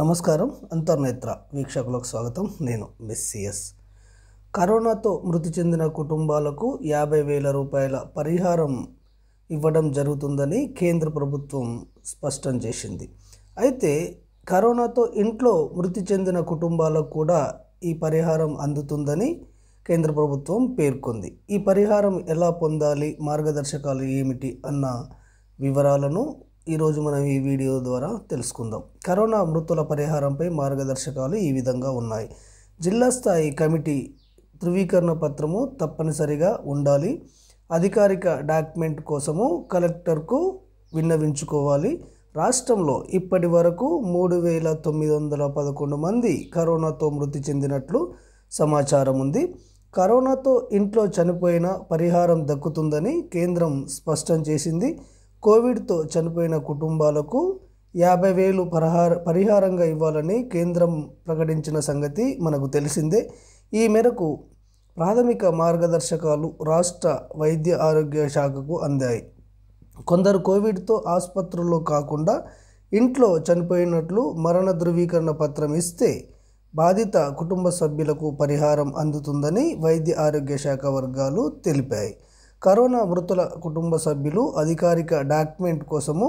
నమస్కారం అంతర్నేత్ర వీక్షకులకు స్వాగతం నేను మిస్సిఎస్ కరోనాతో మృతి చెందిన కుటుంబాలకు యాభై వేల రూపాయల పరిహారం ఇవ్వడం జరుగుతుందని కేంద్ర ప్రభుత్వం స్పష్టం చేసింది అయితే కరోనాతో ఇంట్లో మృతి చెందిన కుటుంబాలకు కూడా ఈ పరిహారం అందుతుందని కేంద్ర ప్రభుత్వం పేర్కొంది ఈ పరిహారం ఎలా పొందాలి మార్గదర్శకాలు ఏమిటి అన్న వివరాలను ఈరోజు మనం ఈ వీడియో ద్వారా తెలుసుకుందాం కరోనా మృతుల పరిహారంపై మార్గదర్శకాలు ఈ విధంగా ఉన్నాయి జిల్లా స్థాయి కమిటీ ధృవీకరణ పత్రము తప్పనిసరిగా ఉండాలి అధికారిక డాక్యుమెంట్ కోసము కలెక్టర్కు విన్నవించుకోవాలి రాష్ట్రంలో ఇప్పటి వరకు మూడు వేల తొమ్మిది వందల పదకొండు మంది కరోనాతో మృతి చెందినట్లు సమాచారం ఉంది కరోనాతో ఇంట్లో చనిపోయిన పరిహారం దక్కుతుందని కేంద్రం స్పష్టం చేసింది కోవిడ్తో చనిపోయిన కుటుంబాలకు యాభై వేలు పరిహార పరిహారంగా ఇవ్వాలని కేంద్రం ప్రకటించిన సంగతి మనకు తెలిసిందే ఈ మేరకు ప్రాథమిక మార్గదర్శకాలు రాష్ట్ర వైద్య ఆరోగ్య శాఖకు అందాయి కొందరు కోవిడ్తో ఆసుపత్రుల్లో కాకుండా ఇంట్లో చనిపోయినట్లు మరణ ధృవీకరణ పత్రం ఇస్తే బాధిత కుటుంబ సభ్యులకు పరిహారం అందుతుందని వైద్య ఆరోగ్య శాఖ వర్గాలు తెలిపాయి కరోనా మృతుల కుటుంబ సభ్యులు అధికారిక డాక్యుమెంట్ కోసము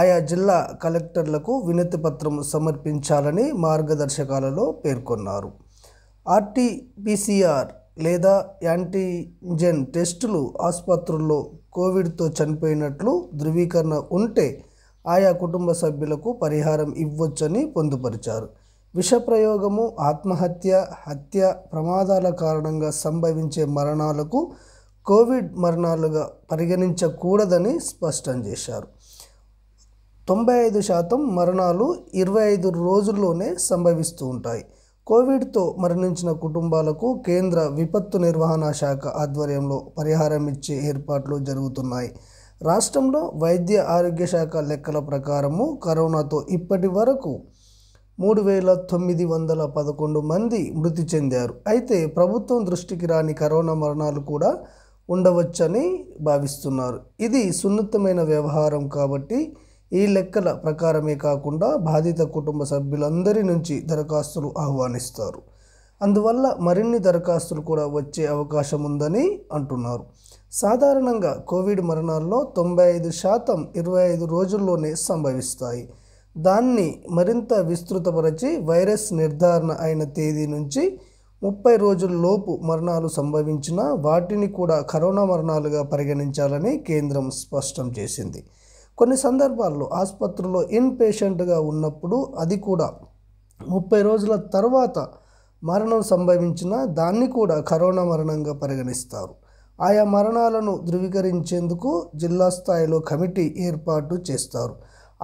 ఆయా జిల్లా కలెక్టర్లకు వినతి పత్రం సమర్పించాలని మార్గదర్శకాలలో పేర్కొన్నారు ఆర్టీపీసీఆర్ లేదా యాంటీజెన్ టెస్టులు ఆసుపత్రుల్లో కోవిడ్తో చనిపోయినట్లు ధృవీకరణ ఉంటే ఆయా కుటుంబ సభ్యులకు పరిహారం ఇవ్వొచ్చని పొందుపరిచారు విషప్రయోగము ఆత్మహత్య హత్య ప్రమాదాల కారణంగా సంభవించే మరణాలకు కోవిడ్ మరణాలుగా పరిగణించకూడదని స్పష్టం చేశారు తొంభై ఐదు శాతం మరణాలు ఇరవై ఐదు రోజుల్లోనే సంభవిస్తూ ఉంటాయి కోవిడ్తో మరణించిన కుటుంబాలకు కేంద్ర విపత్తు నిర్వహణ శాఖ ఆధ్వర్యంలో పరిహారం ఇచ్చే ఏర్పాట్లు జరుగుతున్నాయి రాష్ట్రంలో వైద్య ఆరోగ్య శాఖ లెక్కల ప్రకారము కరోనాతో ఇప్పటి వరకు మూడు వేల తొమ్మిది వందల పదకొండు మంది మృతి చెందారు అయితే ప్రభుత్వం దృష్టికి రాని కరోనా మరణాలు కూడా ఉండవచ్చని భావిస్తున్నారు ఇది సున్నితమైన వ్యవహారం కాబట్టి ఈ లెక్కల ప్రకారమే కాకుండా బాధిత కుటుంబ సభ్యులందరి నుంచి దరఖాస్తులు ఆహ్వానిస్తారు అందువల్ల మరిన్ని దరఖాస్తులు కూడా వచ్చే అవకాశం ఉందని అంటున్నారు సాధారణంగా కోవిడ్ మరణాల్లో తొంభై ఐదు శాతం ఇరవై ఐదు రోజుల్లోనే సంభవిస్తాయి దాన్ని మరింత విస్తృతపరచి వైరస్ నిర్ధారణ అయిన తేదీ నుంచి ముప్పై రోజుల్లోపు మరణాలు సంభవించిన వాటిని కూడా కరోనా మరణాలుగా పరిగణించాలని కేంద్రం స్పష్టం చేసింది కొన్ని సందర్భాల్లో ఆసుపత్రిలో ఇన్ పేషెంట్గా ఉన్నప్పుడు అది కూడా ముప్పై రోజుల తర్వాత మరణం సంభవించిన దాన్ని కూడా కరోనా మరణంగా పరిగణిస్తారు ఆయా మరణాలను ధృవీకరించేందుకు జిల్లా స్థాయిలో కమిటీ ఏర్పాటు చేస్తారు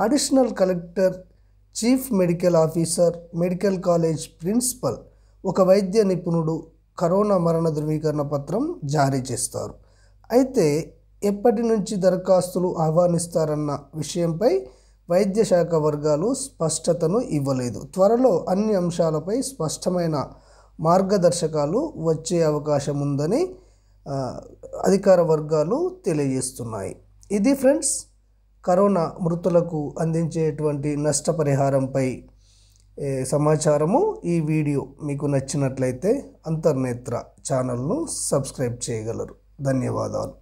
additional collector chief medical officer medical college principal ఒక వైద్య నిపుణుడు కరోనా మరణ ధృవీకరణ పత్రం జారీ చేస్తారు అయితే ఎప్పటి నుంచి దరఖాస్తులు ఆహ్వానిస్తారన్న విషయంపై వైద్య శాఖ వర్గాలు స్పష్టతను ఇవ్వలేదు త్వరలో అన్ని అంశాలపై స్పష్టమైన మార్గదర్శకాలు వచ్చే అవకాశం ఉందని అధికార వర్గాలు తెలియజేస్తున్నాయి ఇది ఫ్రెండ్స్ కరోనా మృతులకు అందించేటువంటి నష్టపరిహారంపై సమాచారము ఈ వీడియో మీకు నచ్చినట్లయితే అంతర్నేత్ర ఛానల్ను సబ్స్క్రైబ్ చేయగలరు ధన్యవాదాలు